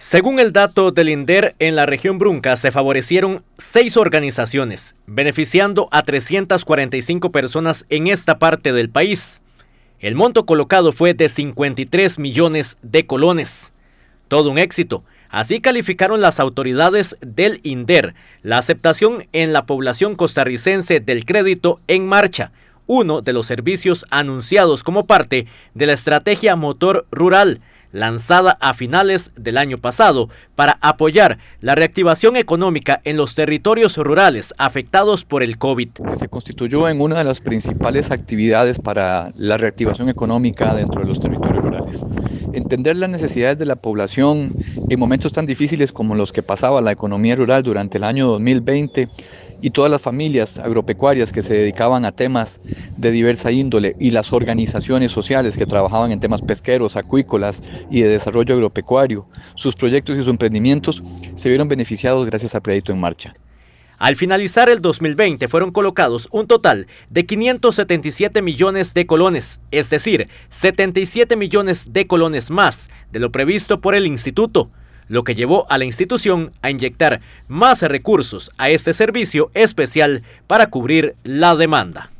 Según el dato del INDER, en la región Brunca se favorecieron seis organizaciones, beneficiando a 345 personas en esta parte del país. El monto colocado fue de 53 millones de colones. Todo un éxito. Así calificaron las autoridades del INDER la aceptación en la población costarricense del crédito en marcha, uno de los servicios anunciados como parte de la estrategia motor rural lanzada a finales del año pasado para apoyar la reactivación económica en los territorios rurales afectados por el COVID. Se constituyó en una de las principales actividades para la reactivación económica dentro de los territorios rurales. Entender las necesidades de la población en momentos tan difíciles como los que pasaba la economía rural durante el año 2020 y todas las familias agropecuarias que se dedicaban a temas de diversa índole y las organizaciones sociales que trabajaban en temas pesqueros, acuícolas y de desarrollo agropecuario. Sus proyectos y sus emprendimientos se vieron beneficiados gracias a proyecto en Marcha. Al finalizar el 2020 fueron colocados un total de 577 millones de colones, es decir, 77 millones de colones más de lo previsto por el instituto lo que llevó a la institución a inyectar más recursos a este servicio especial para cubrir la demanda.